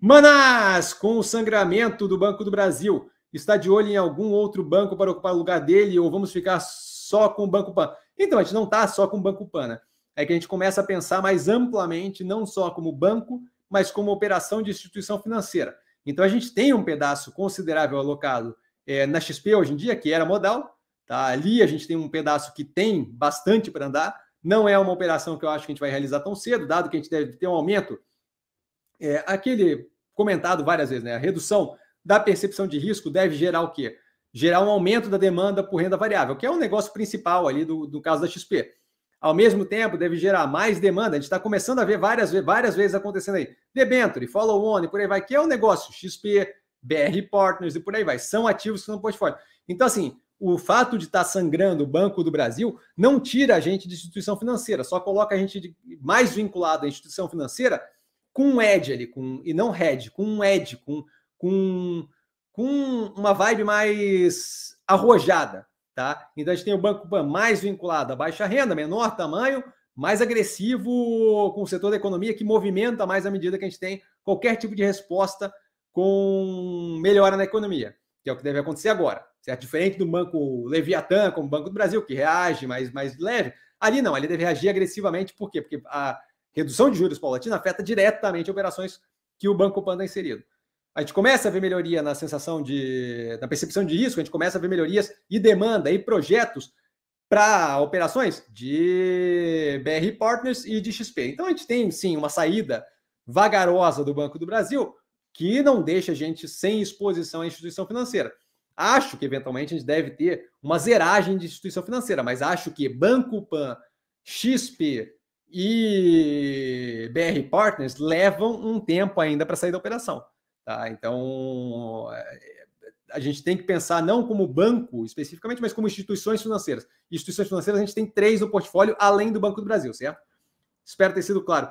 Manás, com o sangramento do Banco do Brasil, está de olho em algum outro banco para ocupar o lugar dele ou vamos ficar só com o Banco Pan? Então, a gente não está só com o Banco Pan, né? É que a gente começa a pensar mais amplamente, não só como banco, mas como operação de instituição financeira. Então, a gente tem um pedaço considerável alocado é, na XP hoje em dia, que era modal. Tá? Ali a gente tem um pedaço que tem bastante para andar. Não é uma operação que eu acho que a gente vai realizar tão cedo, dado que a gente deve ter um aumento é, aquele comentado várias vezes, né? A redução da percepção de risco deve gerar o quê? Gerar um aumento da demanda por renda variável, que é o um negócio principal ali do, do caso da XP. Ao mesmo tempo, deve gerar mais demanda. A gente está começando a ver várias, várias vezes acontecendo aí. Debenture, follow-on e por aí vai, que é o um negócio XP, BR Partners e por aí vai. São ativos que estão no portfólio. Então, assim, o fato de estar tá sangrando o Banco do Brasil não tira a gente de instituição financeira, só coloca a gente mais vinculado à instituição financeira com um edge ali, com, e não head, com um edge, com, com, com uma vibe mais arrojada, tá? Então a gente tem o Banco Pan mais vinculado à baixa renda, menor tamanho, mais agressivo com o setor da economia, que movimenta mais à medida que a gente tem qualquer tipo de resposta com melhora na economia, que é o que deve acontecer agora, certo? Diferente do Banco Leviatã, como o Banco do Brasil, que reage mais, mais leve, ali não, ele deve reagir agressivamente, por quê? Porque a Redução de juros paulatina afeta diretamente operações que o Banco Panda é inserido. A gente começa a ver melhoria na sensação de. na percepção de risco, a gente começa a ver melhorias e demanda e projetos para operações de BR Partners e de XP. Então a gente tem sim uma saída vagarosa do Banco do Brasil que não deixa a gente sem exposição à instituição financeira. Acho que eventualmente a gente deve ter uma zeragem de instituição financeira, mas acho que Banco Pan, XP, e BR Partners levam um tempo ainda para sair da operação. Tá? Então, é, a gente tem que pensar não como banco especificamente, mas como instituições financeiras. Instituições financeiras, a gente tem três no portfólio, além do Banco do Brasil, certo? Espero ter sido claro.